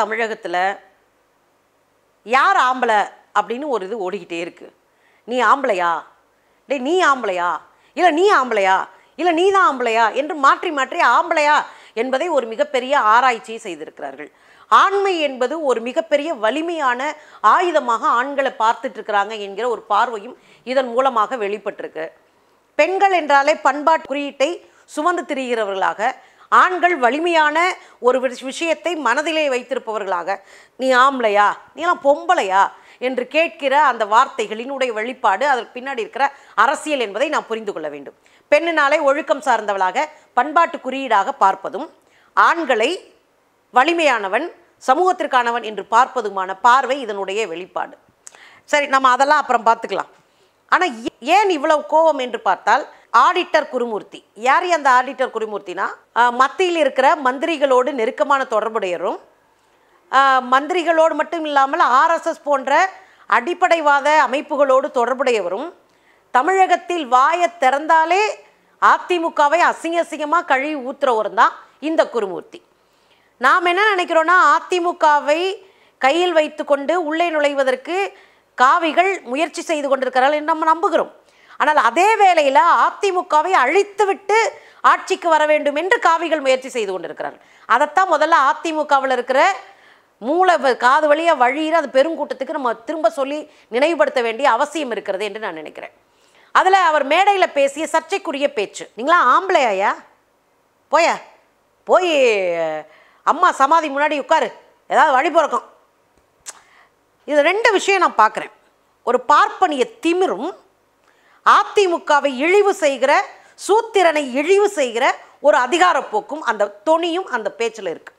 தமிழகத்தில் யார் ஆம்பளை அப்படின்னு ஒரு இது ஓடிக்கிட்டே இருக்குது நீ ஆம்பளையா டே நீ ஆம்பளையா இல்லை நீ ஆம்பளையா இல்லை நீ தான் ஆம்பளையா என்று மாற்றி மாற்றி ஆம்பளையா என்பதை ஒரு மிகப்பெரிய ஆராய்ச்சி செய்திருக்கிறார்கள் ஆண்மை என்பது ஒரு மிகப்பெரிய வலிமையான ஆயுதமாக ஆண்களை பார்த்துட்டு இருக்கிறாங்க என்கிற ஒரு பார்வையும் இதன் மூலமாக வெளிப்பட்டிருக்கு பெண்கள் என்றாலே பண்பாட்டு குறியீட்டை சுமந்து திரிகிறவர்களாக ஆண்கள் வலிமையான ஒரு விஷயத்தை மனதிலே வைத்திருப்பவர்களாக நீ ஆம்பளையா நீலாம் பொம்பளையா என்று கேட்கிற அந்த வார்த்தைகளினுடைய வெளிப்பாடு அதற்கு பின்னாடி இருக்கிற அரசியல் என்பதை நாம் புரிந்து கொள்ள வேண்டும் பெண்ணினாலே ஒழுக்கம் சார்ந்தவளாக பண்பாட்டு குறியீடாக பார்ப்பதும் ஆண்களை வலிமையானவன் சமூகத்திற்கானவன் என்று பார்ப்பதுமான பார்வை இதனுடைய வெளிப்பாடு சரி நம்ம அதெல்லாம் அப்புறம் பார்த்துக்கலாம் ஆனால் ஏன் இவ்வளவு கோபம் என்று பார்த்தால் ஆடிட்டர் குருமூர்த்தி யார் அந்த ஆடிட்டர் குருமூர்த்தினா மத்தியில் இருக்கிற மந்திரிகளோடு நெருக்கமான தொடர்புடையரும் மந்திரிகளோடு மட்டும் இல்லாமல் ஆர்எஸ்எஸ் போன்ற அடிப்படைவாத அமைப்புகளோடு தொடர்புடையவரும் தமிழகத்தில் வாயை திறந்தாலே அதிமுகவை அசிங்க அசிங்கமாக கழுவி ஊற்றுறவரும் தான் இந்த குருமூர்த்தி நாம் என்ன நினைக்கிறோன்னா அதிமுகவை கையில் வைத்துக்கொண்டு உள்ளே நுழைவதற்கு காவிகள் முயற்சி செய்து கொண்டிருக்கிறார்கள் நம்ம நம்புகிறோம் ஆனால் அதே வேளையில் அதிமுகவை அழித்துவிட்டு ஆட்சிக்கு வர வேண்டும் என்று காவிகள் முயற்சி செய்து கொண்டிருக்கிறார்கள் அதைத்தான் முதல்ல அதிமுகவில் இருக்கிற மூளை காது வழியாக வழியிற அது பெருங்கூட்டத்துக்கு நம்ம திரும்ப சொல்லி நினைவுபடுத்த வேண்டிய அவசியம் இருக்கிறது என்று நான் நினைக்கிறேன் அதில் அவர் மேடையில் பேசிய சர்ச்சைக்குரிய பேச்சு நீங்களா ஆம்பளையா போயா போய் அம்மா சமாதி முன்னாடி உட்காரு ஏதாவது வழி பிறக்கும் இது ரெண்டு விஷயம் நான் பார்க்குறேன் ஒரு பார்ப்பனிய திமிரும் அதிமுகவை இழிவு செய்கிற சூத்திரனை இழிவு செய்கிற ஒரு அதிகாரப்போக்கும் அந்த தொனியும் அந்த பேச்சில் இருக்குது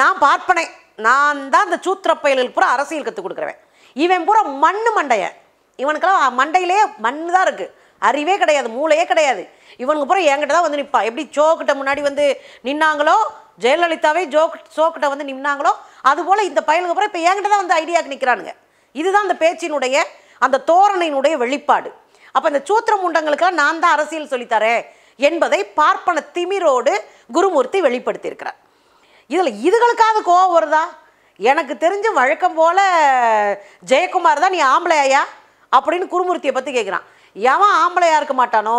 நான் பார்ப்பனே நான் தான் அந்த சூத்திர பயல்கள் பூரா அரசியல் கற்றுக் கொடுக்குறேன் இவன் பூரா மண் மண்டையன் இவனுக்கெல்லாம் மண்டையிலே மண் தான் இருக்குது அறிவே கிடையாது மூளையே கிடையாது இவனுக்கு பூரா என்கிட்ட தான் வந்து நிற்பான் எப்படி ஜோக்கிட்ட முன்னாடி வந்து நின்னாங்களோ ஜெயலலிதாவே ஜோக் சோக்கிட்ட வந்து நின்னாங்களோ அதுபோல் இந்த பயலுக்கு பூரா இப்போ என்கிட்ட தான் வந்து ஐடியாவுக்கு நிற்கிறானுங்க இதுதான் அந்த பேச்சினுடைய அந்த தோரணையினுடைய வெளிப்பாடு அப்போ இந்த சூத்திர உண்டங்களுக்கெல்லாம் நான் தான் அரசியல் சொல்லித்தரேன் என்பதை பார்ப்பன திமிரோடு குருமூர்த்தி வெளிப்படுத்தியிருக்கிறார் இதில் இதுகளுக்காவது கோவம் வருதா எனக்கு தெரிஞ்சு வழக்கம் போல் ஜெயக்குமார் தான் நீ ஆம்பளை ஐயா அப்படின்னு குருமூர்த்தியை பற்றி கேட்குறான் எவன் ஆம்பளையாக இருக்க மாட்டானோ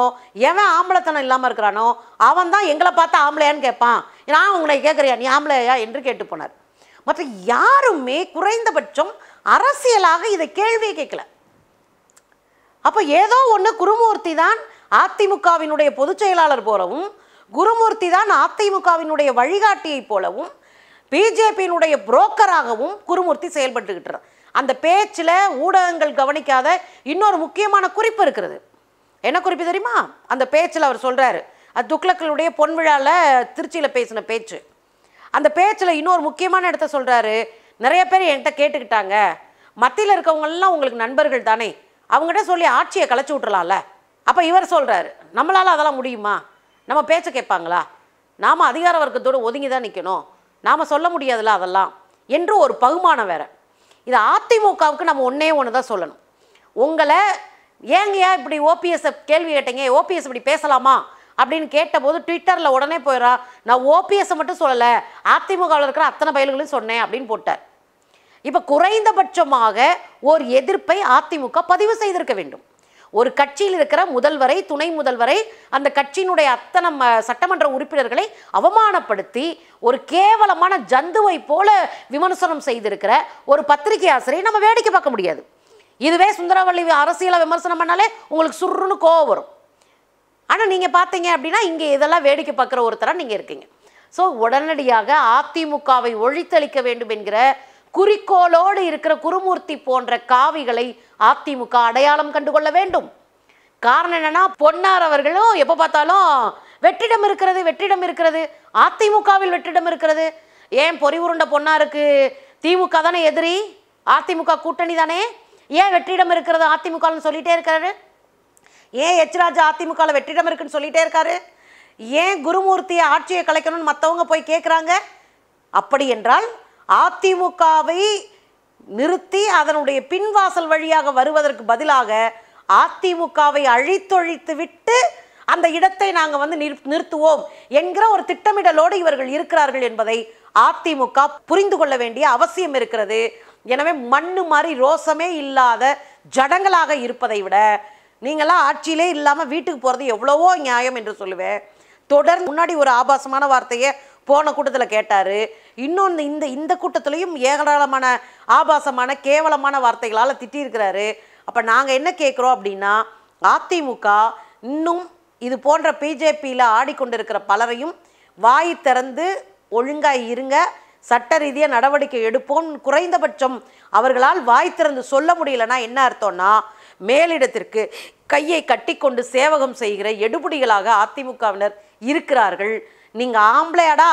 எவன் ஆம்பளைத்தனம் இல்லாமல் இருக்கிறானோ அவன் தான் எங்களை பார்த்தா ஆம்பளையான்னு கேட்பான் நான் உங்களை கேட்குறியா நீ ஆம்பளையா என்று கேட்டு போனார் மற்ற யாருமே குறைந்தபட்சம் அரசியலாக இதை கேள்வியே கேட்கல அப்போ ஏதோ ஒன்று குருமூர்த்தி தான் அதிமுகவினுடைய பொதுச் செயலாளர் போலவும் குருமூர்த்தி தான் அதிமுகவினுடைய வழிகாட்டியை போலவும் பிஜேபியினுடைய புரோக்கராகவும் குருமூர்த்தி செயல்பட்டுக்கிட்டு அந்த பேச்சில் ஊடகங்கள் கவனிக்காத இன்னொரு முக்கியமான குறிப்பு இருக்கிறது என்ன குறிப்பு தெரியுமா அந்த பேச்சில் அவர் சொல்கிறாரு அது துக்ளக்களுடைய பொன் விழாவில் திருச்சியில் பேசின பேச்சு அந்த பேச்சில் இன்னொரு முக்கியமான இடத்த சொல்கிறாரு நிறைய பேர் என்கிட்ட கேட்டுக்கிட்டாங்க மத்தியில் இருக்கவங்கெல்லாம் உங்களுக்கு நண்பர்கள் தானே அவங்ககிட்ட சொல்லி ஆட்சியை கலைச்சி விட்றலாம்ல அப்போ இவர் சொல்கிறாரு நம்மளால் அதெல்லாம் முடியுமா நம்ம பேச்சை கேட்பாங்களா நாம் அதிகார வர்க்கத்தோடு ஒதுங்கி தான் நிற்கணும் நாம் சொல்ல முடியாதுல்ல அதெல்லாம் என்று ஒரு பகுமானம் வேறு இது அதிமுகவுக்கு நம்ம ஒன்றே ஒன்று தான் சொல்லணும் உங்களை ஏங்கையா இப்படி ஓபிஎஸ்ஸை கேள்வி கேட்டீங்க ஓபிஎஸ் இப்படி பேசலாமா அப்படின்னு கேட்டபோது ட்விட்டரில் உடனே போயிடறான் நான் ஓபிஎஸ்ஸை மட்டும் சொல்லலை அதிமுகவில் இருக்கிற அத்தனை பயல்களையும் சொன்னேன் அப்படின்னு போட்டார் இப்போ குறைந்தபட்சமாக ஓர் எதிர்ப்பை அதிமுக பதிவு செய்திருக்க வேண்டும் ஒரு கட்சியில் இருக்கிற முதல்வரை துணை முதல்வரை அந்த கட்சியினுடைய அத்தனை சட்டமன்ற உறுப்பினர்களை அவமானப்படுத்தி ஒரு கேவலமான ஜந்துவை போல விமர்சனம் செய்திருக்கிற ஒரு பத்திரிகை ஆசிரியை நம்ம வேடிக்கை பார்க்க முடியாது இதுவே சுந்தரவல்லி அரசியலை விமர்சனம் பண்ணாலே உங்களுக்கு சுருன்னு கோவம் வரும் ஆனால் நீங்கள் பார்த்தீங்க அப்படின்னா இங்கே இதெல்லாம் வேடிக்கை பார்க்குற ஒருத்தராக நீங்கள் இருக்கீங்க ஸோ உடனடியாக அதிமுகவை ஒழித்தளிக்க வேண்டும் என்கிற குறிக்கோளோடு இருக்கிற குருமூர்த்தி போன்ற காவிகளை அதிமுக அடையாளம் கண்டுகொள்ள வேண்டும் காரணம் என்னன்னா பொன்னார் அவர்களும் எப்போ பார்த்தாலும் வெற்றிடம் இருக்கிறது வெற்றிடம் இருக்கிறது அதிமுகவில் வெற்றிடம் இருக்கிறது ஏன் பொறி உருண்ட பொன்னாருக்கு திமுக தானே எதிரி அதிமுக கூட்டணி தானே ஏன் வெற்றிடம் இருக்கிறது அதிமுகன்னு சொல்லிட்டே இருக்காரு ஏன் எச்ராஜா அதிமுகவில் வெற்றிடம் இருக்குன்னு சொல்லிட்டே இருக்காரு ஏன் குருமூர்த்தியை ஆட்சியை கலைக்கணும்னு மற்றவங்க போய் கேட்குறாங்க அப்படி என்றால் அதிமுகவை நிறுத்தி அதனுடைய பின்வாசல் வழியாக வருவதற்கு பதிலாக அதிமுகவை அழித்தொழித்து விட்டு அந்த இடத்தை நாங்கள் வந்து நிறுத்துவோம் என்கிற ஒரு திட்டமிடலோடு இவர்கள் இருக்கிறார்கள் என்பதை அதிமுக புரிந்து கொள்ள வேண்டிய அவசியம் இருக்கிறது எனவே மண்ணு மாதிரி ரோசமே இல்லாத ஜடங்களாக இருப்பதை விட நீங்களாம் ஆட்சியிலே இல்லாமல் வீட்டுக்கு போகிறது எவ்வளவோ நியாயம் என்று சொல்லுவேன் தொடர் முன்னாடி ஒரு ஆபாசமான வார்த்தையை போன கூட்டத்தில் கேட்டார் இன்னொன்று இந்த இந்த கூட்டத்துலேயும் ஏகராளமான ஆபாசமான கேவலமான வார்த்தைகளால் திட்டியிருக்கிறாரு அப்போ நாங்கள் என்ன கேட்குறோம் அப்படின்னா அதிமுக இன்னும் இது போன்ற பிஜேபியில் ஆடிக்கொண்டிருக்கிற பலரையும் வாய் திறந்து ஒழுங்காக இருங்க சட்ட ரீதியாக நடவடிக்கை எடுப்போம் குறைந்தபட்சம் அவர்களால் வாய் திறந்து சொல்ல முடியலன்னா என்ன அர்த்தம்னா மேலிடத்திற்கு கையை கட்டிக்கொண்டு சேவகம் செய்கிற எடுபடிகளாக அதிமுகவினர் இருக்கிறார்கள் நீங்கள் ஆம்பளையாடா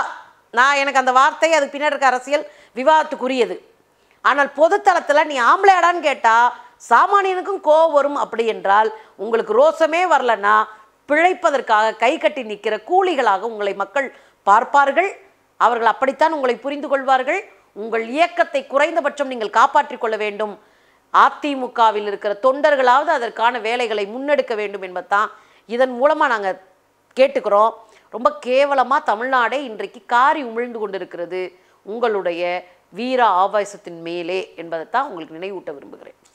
நான் எனக்கு அந்த வார்த்தை அதுக்கு பின்னாடி இருக்க அரசியல் விவாதத்துக்குரியது ஆனால் பொதுத்தளத்தில் நீ ஆம்பளையாடான்னு கேட்டால் சாமானியனுக்கும் கோவம் வரும் அப்படி என்றால் உங்களுக்கு ரோசமே வரலன்னா பிழைப்பதற்காக கை கட்டி நிற்கிற கூலிகளாக உங்களை மக்கள் பார்ப்பார்கள் அவர்கள் அப்படித்தான் உங்களை புரிந்து கொள்வார்கள் உங்கள் இயக்கத்தை குறைந்தபட்சம் நீங்கள் காப்பாற்றிக் கொள்ள வேண்டும் அதிமுகவில் இருக்கிற தொண்டர்களாவது அதற்கான வேலைகளை முன்னெடுக்க வேண்டும் என்பதுதான் இதன் மூலமாக நாங்கள் கேட்டுக்கிறோம் ரொம்ப கேவலமாக தமிழ்நாடே இன்றைக்கு காரி உமிழ்ந்து கொண்டிருக்கிறது உங்களுடைய வீர ஆவாசத்தின் மேலே என்பதைத்தான் உங்களுக்கு நினைவூட்ட விரும்புகிறேன்